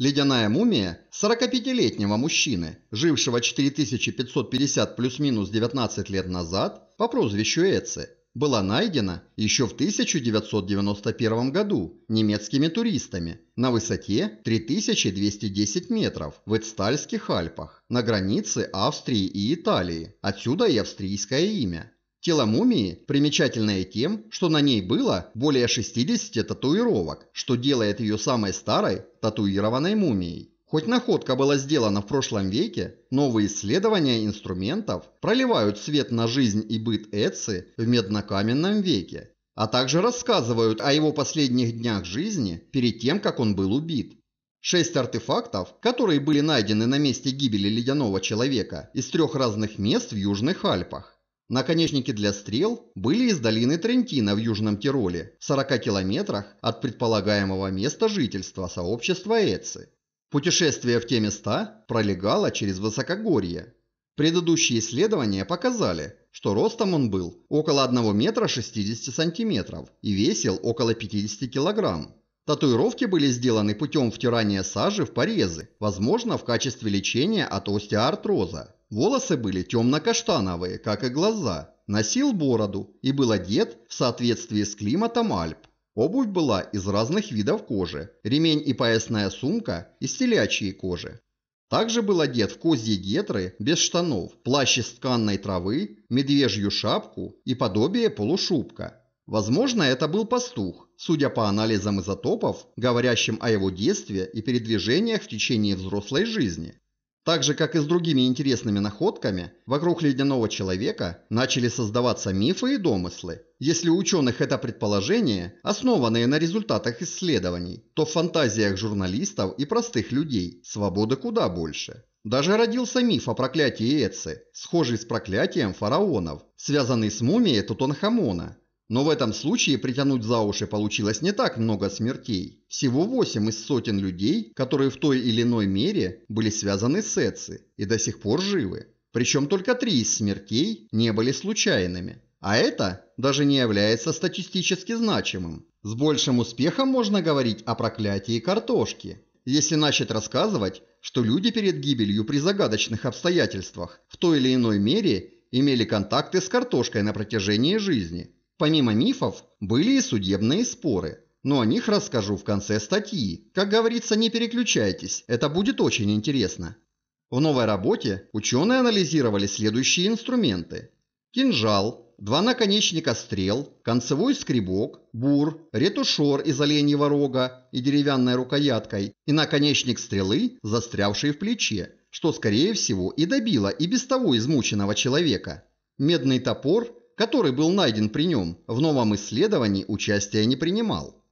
Ледяная мумия 45-летнего мужчины, жившего 4550 плюс-минус 19 лет назад по прозвищу Эци, была найдена еще в 1991 году немецкими туристами на высоте 3210 метров в Эцтальских Альпах на границе Австрии и Италии, отсюда и австрийское имя. Тело мумии примечательное тем, что на ней было более 60 татуировок, что делает ее самой старой татуированной мумией. Хоть находка была сделана в прошлом веке, новые исследования инструментов проливают свет на жизнь и быт Эци в меднокаменном веке, а также рассказывают о его последних днях жизни перед тем, как он был убит. Шесть артефактов, которые были найдены на месте гибели ледяного человека из трех разных мест в Южных Альпах, Наконечники для стрел были из долины Трентино в Южном Тироле, в 40 километрах от предполагаемого места жительства сообщества Эци. Путешествие в те места пролегало через высокогорье. Предыдущие исследования показали, что ростом он был около 1 метра 60 сантиметров и весил около 50 килограмм. Татуировки были сделаны путем втирания сажи в порезы, возможно, в качестве лечения от остеоартроза. Волосы были темно-каштановые, как и глаза, носил бороду и был одет в соответствии с климатом Альп. Обувь была из разных видов кожи, ремень и поясная сумка из телячьей кожи. Также был одет в козьи гетры без штанов, плащ из тканной травы, медвежью шапку и подобие полушубка – Возможно, это был пастух, судя по анализам изотопов, говорящим о его детстве и передвижениях в течение взрослой жизни. Так же, как и с другими интересными находками, вокруг ледяного человека начали создаваться мифы и домыслы. Если у ученых это предположение, основанные на результатах исследований, то в фантазиях журналистов и простых людей свободы куда больше. Даже родился миф о проклятии Эци, схожий с проклятием фараонов, связанный с мумией Тутанхамона, но в этом случае притянуть за уши получилось не так много смертей. Всего 8 из сотен людей, которые в той или иной мере были связаны с Эци и до сих пор живы. Причем только 3 из смертей не были случайными. А это даже не является статистически значимым. С большим успехом можно говорить о проклятии картошки. Если начать рассказывать, что люди перед гибелью при загадочных обстоятельствах в той или иной мере имели контакты с картошкой на протяжении жизни – Помимо мифов, были и судебные споры. Но о них расскажу в конце статьи. Как говорится, не переключайтесь, это будет очень интересно. В новой работе ученые анализировали следующие инструменты. Кинжал, два наконечника стрел, концевой скребок, бур, ретушор из оленьего рога и деревянной рукояткой и наконечник стрелы, застрявший в плече, что, скорее всего, и добило и без того измученного человека. Медный топор который был найден при нем, в новом исследовании участия не принимал.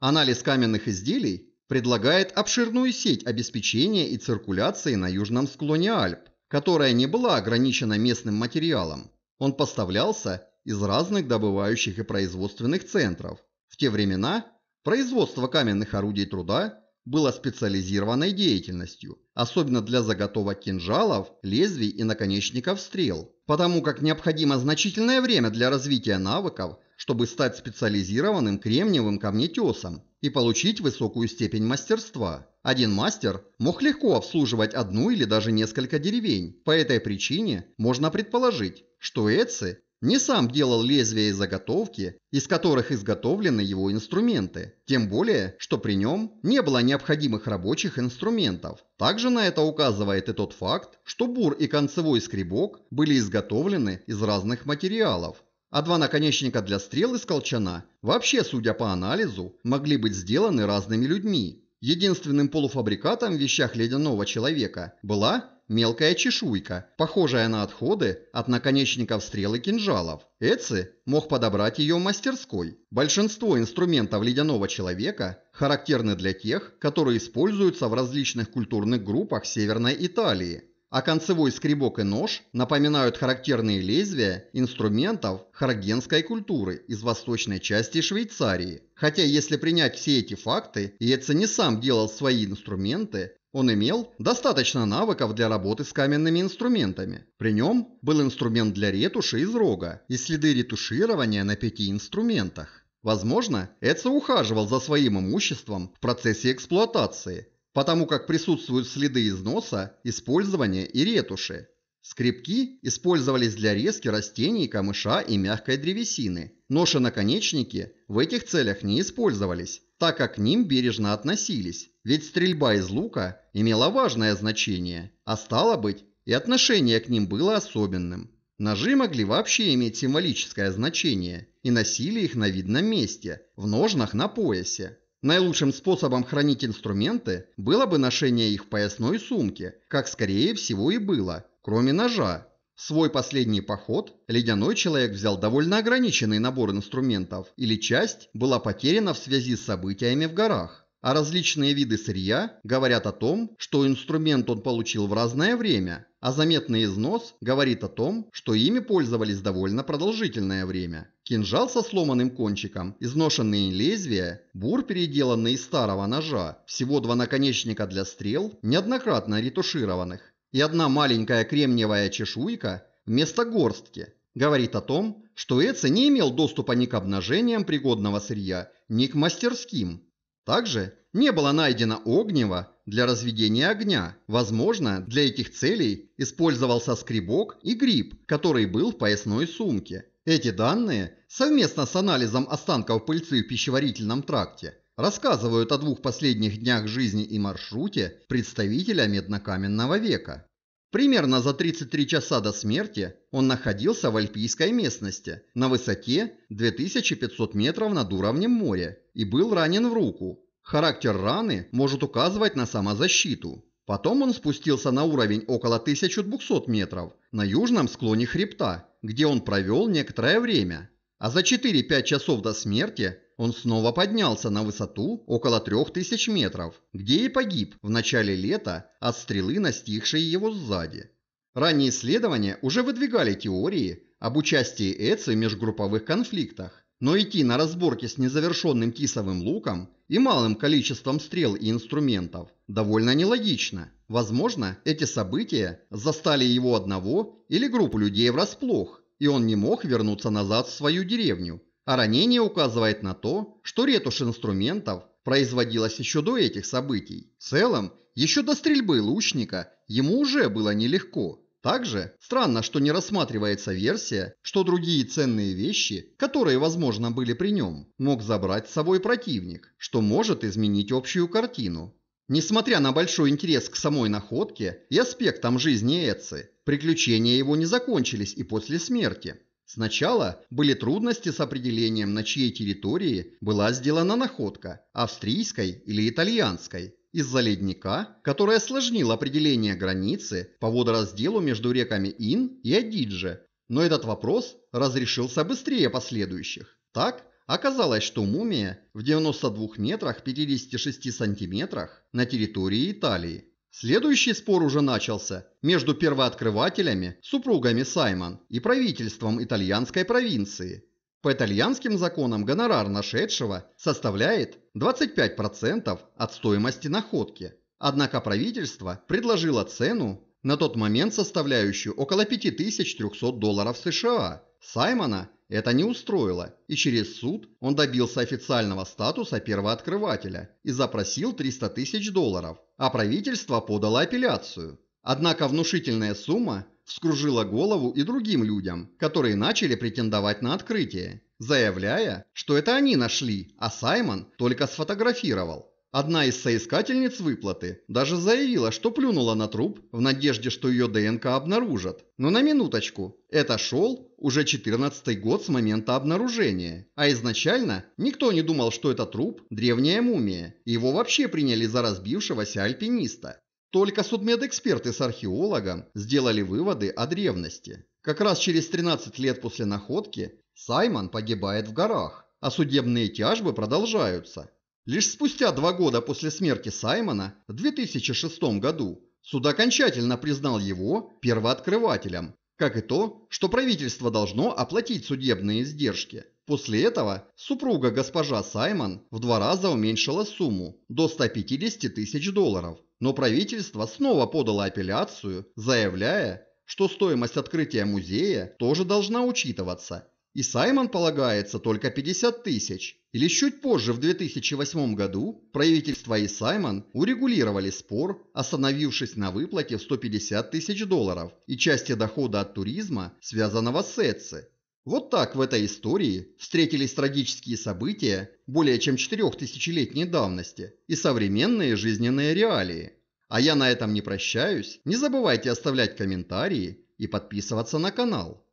Анализ каменных изделий предлагает обширную сеть обеспечения и циркуляции на южном склоне Альп, которая не была ограничена местным материалом. Он поставлялся из разных добывающих и производственных центров. В те времена производство каменных орудий труда было специализированной деятельностью, особенно для заготовок кинжалов, лезвий и наконечников стрел, потому как необходимо значительное время для развития навыков, чтобы стать специализированным кремниевым камнетесом и получить высокую степень мастерства. Один мастер мог легко обслуживать одну или даже несколько деревень. По этой причине можно предположить, что Эци не сам делал лезвия и заготовки, из которых изготовлены его инструменты, тем более, что при нем не было необходимых рабочих инструментов. Также на это указывает и тот факт, что бур и концевой скребок были изготовлены из разных материалов. А два наконечника для стрел из колчана вообще, судя по анализу, могли быть сделаны разными людьми. Единственным полуфабрикатом в вещах ледяного человека была мелкая чешуйка, похожая на отходы от наконечников стрелы кинжалов. Эци мог подобрать ее в мастерской. Большинство инструментов ледяного человека характерны для тех, которые используются в различных культурных группах Северной Италии. А концевой скребок и нож напоминают характерные лезвия инструментов харгенской культуры из восточной части Швейцарии. Хотя если принять все эти факты, Йеце не сам делал свои инструменты, он имел достаточно навыков для работы с каменными инструментами. При нем был инструмент для ретуши из рога и следы ретуширования на пяти инструментах. Возможно, Эдсо ухаживал за своим имуществом в процессе эксплуатации, потому как присутствуют следы износа, использования и ретуши. Скребки использовались для резки растений, камыша и мягкой древесины. Ноши наконечники в этих целях не использовались, так как к ним бережно относились, ведь стрельба из лука имела важное значение, а стало быть, и отношение к ним было особенным. Ножи могли вообще иметь символическое значение и носили их на видном месте, в ножнах на поясе. Наилучшим способом хранить инструменты было бы ношение их в поясной сумке, как скорее всего и было – кроме ножа. В свой последний поход ледяной человек взял довольно ограниченный набор инструментов, или часть была потеряна в связи с событиями в горах а различные виды сырья говорят о том, что инструмент он получил в разное время, а заметный износ говорит о том, что ими пользовались довольно продолжительное время. Кинжал со сломанным кончиком, изношенные лезвия, бур, переделанный из старого ножа, всего два наконечника для стрел, неоднократно ретушированных, и одна маленькая кремниевая чешуйка вместо горстки говорит о том, что Эце не имел доступа ни к обнажениям пригодного сырья, ни к мастерским. Также не было найдено огнева для разведения огня. Возможно, для этих целей использовался скребок и гриб, который был в поясной сумке. Эти данные, совместно с анализом останков пыльцы в пищеварительном тракте, рассказывают о двух последних днях жизни и маршруте представителя меднокаменного века. Примерно за 33 часа до смерти он находился в альпийской местности на высоте 2500 метров над уровнем моря и был ранен в руку. Характер раны может указывать на самозащиту. Потом он спустился на уровень около 1200 метров на южном склоне хребта, где он провел некоторое время. А за 4-5 часов до смерти он снова поднялся на высоту около 3000 метров, где и погиб в начале лета от стрелы, настигшей его сзади. Ранние исследования уже выдвигали теории об участии Эци в межгрупповых конфликтах, но идти на разборки с незавершенным тисовым луком и малым количеством стрел и инструментов довольно нелогично. Возможно, эти события застали его одного или группу людей врасплох, и он не мог вернуться назад в свою деревню, а ранение указывает на то, что ретушь инструментов производилась еще до этих событий. В целом, еще до стрельбы лучника ему уже было нелегко. Также странно, что не рассматривается версия, что другие ценные вещи, которые, возможно, были при нем, мог забрать с собой противник, что может изменить общую картину. Несмотря на большой интерес к самой находке и аспектам жизни Эдсы, приключения его не закончились и после смерти. Сначала были трудности с определением, на чьей территории была сделана находка – австрийской или итальянской, из-за ледника, которая осложнил определение границы по водоразделу между реками Ин и Адидже. Но этот вопрос разрешился быстрее последующих. Так, оказалось, что мумия в 92 метрах 56 сантиметрах на территории Италии. Следующий спор уже начался между первооткрывателями, супругами Саймон и правительством итальянской провинции. По итальянским законам гонорар нашедшего составляет 25% от стоимости находки. Однако правительство предложило цену, на тот момент составляющую около 5300 долларов США. Саймона это не устроило, и через суд он добился официального статуса первооткрывателя и запросил 300 тысяч долларов а правительство подало апелляцию. Однако внушительная сумма вскружила голову и другим людям, которые начали претендовать на открытие, заявляя, что это они нашли, а Саймон только сфотографировал. Одна из соискательниц выплаты даже заявила, что плюнула на труп в надежде, что ее ДНК обнаружат. Но на минуточку, это шел уже 14 год с момента обнаружения. А изначально никто не думал, что это труп – древняя мумия. Его вообще приняли за разбившегося альпиниста. Только судмедэксперты с археологом сделали выводы о древности. Как раз через 13 лет после находки Саймон погибает в горах, а судебные тяжбы продолжаются. Лишь спустя два года после смерти Саймона, в 2006 году, суд окончательно признал его первооткрывателем, как и то, что правительство должно оплатить судебные издержки. После этого супруга госпожа Саймон в два раза уменьшила сумму до 150 тысяч долларов, но правительство снова подало апелляцию, заявляя, что стоимость открытия музея тоже должна учитываться, и Саймон полагается только 50 тысяч. или чуть позже, в 2008 году, правительство и Саймон урегулировали спор, остановившись на выплате в 150 тысяч долларов и части дохода от туризма, связанного с Эдсе. Вот так в этой истории встретились трагические события более чем четырехтысячелетней давности и современные жизненные реалии. А я на этом не прощаюсь. Не забывайте оставлять комментарии и подписываться на канал.